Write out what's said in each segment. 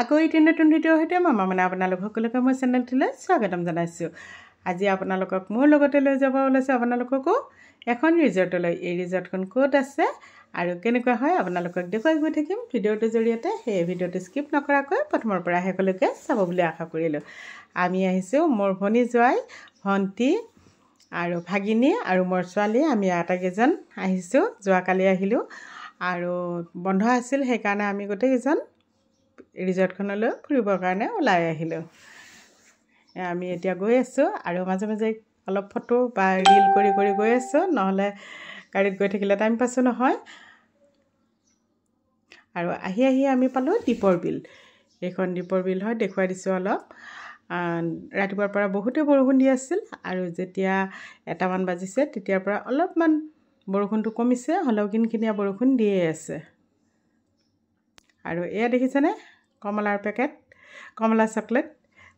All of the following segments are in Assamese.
আকৌ এটি নতুন ভিডিঅ'ৰ সৈতে মই মানে আপোনালোক সকলোকে মই চেনেলটোলৈ স্বাগতম জনাইছোঁ আজি আপোনালোকক মোৰ লগতে লৈ যাব ওলাইছোঁ আপোনালোককো এখন ৰিজৰ্টলৈ এই ৰিজৰ্টখন ক'ত আছে আৰু কেনেকুৱা হয় আপোনালোকক দেখুৱাই গৈ থাকিম ভিডিঅ'টোৰ জৰিয়তে সেই ভিডিঅ'টো স্কিপ নকৰাকৈ প্ৰথমৰ পৰা শেষলৈকে চাব বুলি আশা কৰিলোঁ আমি আহিছোঁ মোৰ ভনী জোঁৱাই ভণ্টি আৰু ভাগিনী আৰু মোৰ ছোৱালী আমি আটাইকেইজন আহিছোঁ যোৱাকালি আহিলোঁ আৰু বন্ধ আছিল সেইকাৰণে আমি গোটেইকেইজন ৰিজৰ্টখনলৈ ফুৰিবৰ কাৰণে ওলাই আহিলোঁ আমি এতিয়া গৈ আছোঁ আৰু মাজে মাজে অলপ ফটো বা ৰীল কৰি কৰি গৈ আছোঁ নহ'লে গাড়ীত গৈ থাকিলে টাইম পাছো নহয় আৰু আহি আহি আমি পালোঁ দীপৰ বিল এইখন দীপৰ বিল হয় দেখুৱাই দিছোঁ অলপ ৰাতিপুৱাৰ পৰা বহুতে বৰষুণ দি আছিল আৰু যেতিয়া এটামান বাজিছে তেতিয়াৰ পৰা অলপমান বৰষুণটো কমিছে হ'লেও কিনখিনিয়া বৰষুণ দিয়ে আছে আৰু এয়া দেখিছেনে কমলাৰ পেকেট কমলা চকলেট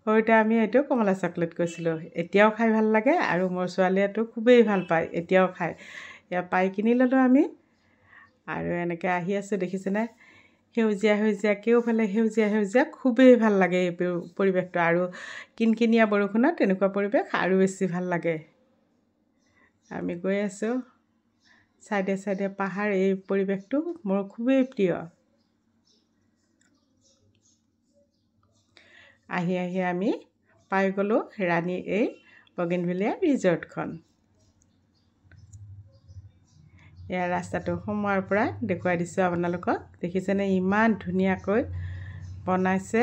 সৰুতে আমি এইটো কমলা চকলেট কৈছিলোঁ এতিয়াও খাই ভাল লাগে আৰু মোৰ ছোৱালীয়েতো খুবেই ভাল পায় এতিয়াও খায় এয়া পাই কিনি ল'লোঁ আমি আৰু এনেকৈ আহি আছোঁ দেখিছেনে সেউজীয়া সেউজীয়া কেওফালে সেউজীয়া সেউজীয়া খুবেই ভাল লাগে এই পৰিৱেশটো আৰু কিনকিনীয়া বৰষুণত তেনেকুৱা পৰিৱেশ আৰু বেছি ভাল লাগে আমি গৈ আছোঁ ছাইডে ছাইডে পাহাৰ এই পৰিৱেশটো মোৰ খুবেই প্ৰিয় আহি আহি আমি পাই গ'লোঁ ৰাণী এই বগেনভেলিয়া ৰিজৰ্টখন এয়া ৰাস্তাটো সোমোৱাৰ পৰা দেখুৱাই দিছোঁ আপোনালোকক দেখিছেনে ইমান ধুনীয়াকৈ বনাইছে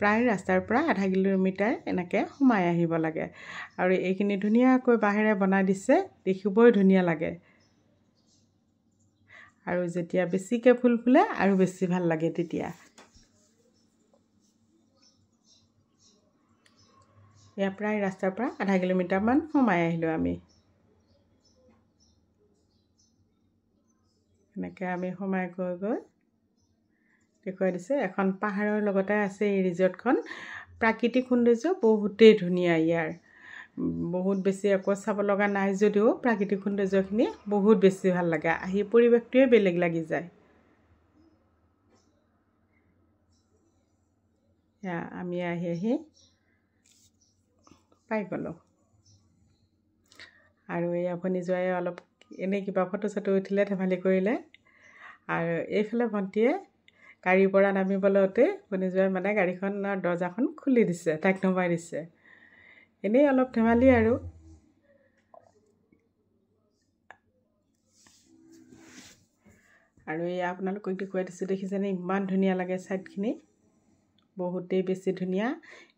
প্ৰায় ৰাস্তাৰ পৰা আধা কিলোমিটাৰ এনেকৈ সোমাই আহিব লাগে আৰু এইখিনি ধুনীয়াকৈ বাঁহেৰে বনাই দিছে দেখিবই ধুনীয়া লাগে আৰু যেতিয়া বেছিকৈ ফুল ফুলে আৰু বেছি ভাল লাগে তেতিয়া ইয়াৰ পৰা এই ৰাস্তাৰ পৰা আধা কিলোমিটাৰমান সোমাই আহিলোঁ আমি এনেকৈ আমি সোমাই গৈ গৈ দেখুৱাই দিছে এখন পাহাৰৰ লগতে আছে এই ৰিজৰ্টখন প্ৰাকৃতিক সৌন্দৰ্য বহুতেই ধুনীয়া ইয়াৰ বহুত বেছি একো চাব লগা নাই যদিও প্ৰাকৃতিক সৌন্দৰ্যখিনি বহুত বেছি ভাল লাগে আহি পৰিৱেশটোৱে বেলেগ লাগি যায় আমি আহি আহি পাই গ'লোঁ আৰু এই আভনি যোৱাই অলপ এনেই কিবা ফটো চটো উঠিলে ধেমালি কৰিলে আৰু এইফালে ভণ্টীয়ে গাড়ীৰ পৰা নামিবলৈতে ভনীজোৱাই মানে গাড়ীখনৰ দৰ্জাখন খুলি দিছে তাইক নমাই দিছে এনেই অলপ ধেমালি আৰু আৰু এয়া আপোনালোকক দেখুৱাই দিছোঁ দেখিছেনে ইমান ধুনীয়া লাগে ছাইডখিনি বহুতেই বেছি ধুনীয়া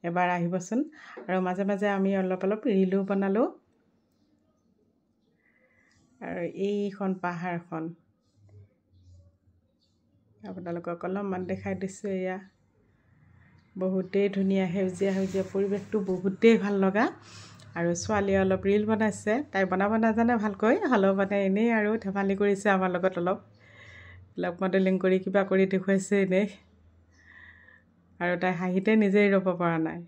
এবাৰ আহিবচোন আৰু মাজে মাজে আমি অলপ অলপ ৰীলো বনালোঁ আৰু এইখন পাহাৰখন আপোনালোকক অলপমান দেখাই দিছোঁ এয়া বহুতেই ধুনীয়া সেউজীয়া সেউজীয়া পৰিৱেশটো বহুতেই ভাল লগা আৰু ছোৱালীয়ে অলপ ৰীল বনাইছে তাই বনাব নাজানে ভালকৈ হ'লেও মানে এনেই আৰু ধেমালি কৰিছে আমাৰ লগত অলপ অলপ মডেলিং কৰি কিবা কৰি দেখুৱাইছে এনেই আৰু তাই হাঁহিতে নিজেই ৰ'ব পৰা নাই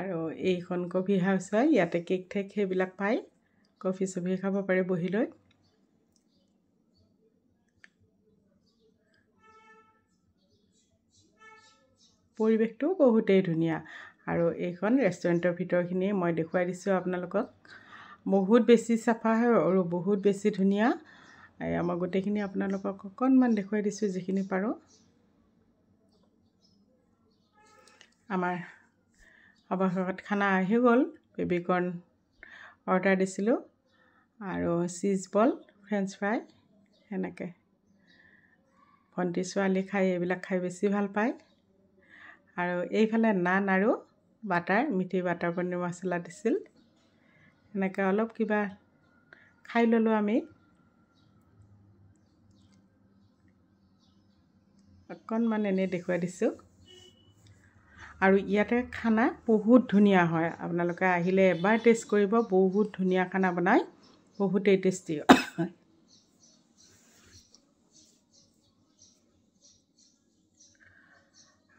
আৰু এইখন কফি হাউচ হয় ইয়াতে কেক ঠেক সেইবিলাক পায় কফি চফি খাব পাৰে বহি লৈ পৰিৱেশটোও বহুতেই ধুনীয়া আৰু এইখন ৰেষ্টুৰেণ্টৰ ভিতৰখিনিয়ে মই দেখুৱাই দিছোঁ আপোনালোকক বহুত বেছি চাফা হয় আৰু বহুত বেছি ধুনীয়া মই গোটেইখিনি আপোনালোকক অকণমান দেখুৱাই দিছোঁ যিখিনি পাৰোঁ আমাৰ অৱশেষত খানা আহি গ'ল বেবী কৰ্ণ অৰ্ডাৰ দিছিলোঁ আৰু চিজ বল ফ্ৰেঞ্চ ফ্ৰাই সেনেকৈ ভণ্টি ছোৱালী খাই এইবিলাক খাই বেছি ভাল পায় আৰু এইফালে নান আৰু বাটাৰ মিঠি বাটাৰ পনীৰ মচলা দিছিল সেনেকৈ অলপ কিবা খাই ল'লোঁ আমি অকণমান এনেই দেখুৱাই দিছোঁ আৰু ইয়াতে খানা বহুত ধুনীয়া হয় আপোনালোকে আহিলে এবাৰ টেষ্ট কৰিব বহুত ধুনীয়া খানা বনায় বহুতেই টেষ্টি হয়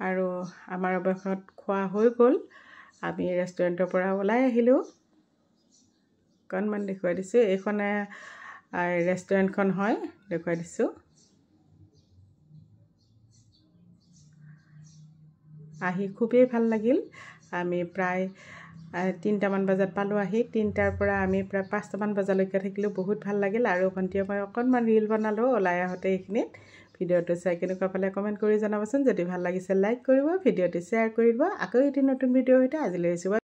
আৰু আমাৰ অৱশেষত খোৱা হৈ গ'ল আমি ৰেষ্টুৰেণ্টৰ পৰা ওলাই আহিলোঁ অকণমান দেখুৱাই দিছোঁ এইখনে ৰেষ্টুৰেণ্টখন হয় দেখুৱাই দিছোঁ আহি খুবেই ভাল লাগিল আমি প্ৰায় তিনিটামান বজাত পালোঁ আহি তিনিটাৰ পৰা আমি প্ৰায় পাঁচটামান বজালৈকে থাকিলোঁ বহুত ভাল লাগিল আৰু ভণ্টিয়ে মই অকণমান ৰীল বনালোঁ ওলাই আহোঁতে এইখিনিত ভিডিঅ'টো চাই কেনেকুৱা পালে কমেণ্ট কৰি জনাবচোন যদি ভাল লাগিছে লাইক কৰিব ভিডিঅ'টো শ্বেয়াৰ কৰিব আকৌ এটি নতুন ভিডিঅ'ৰ সৈতে আজিলৈ আহিছোঁ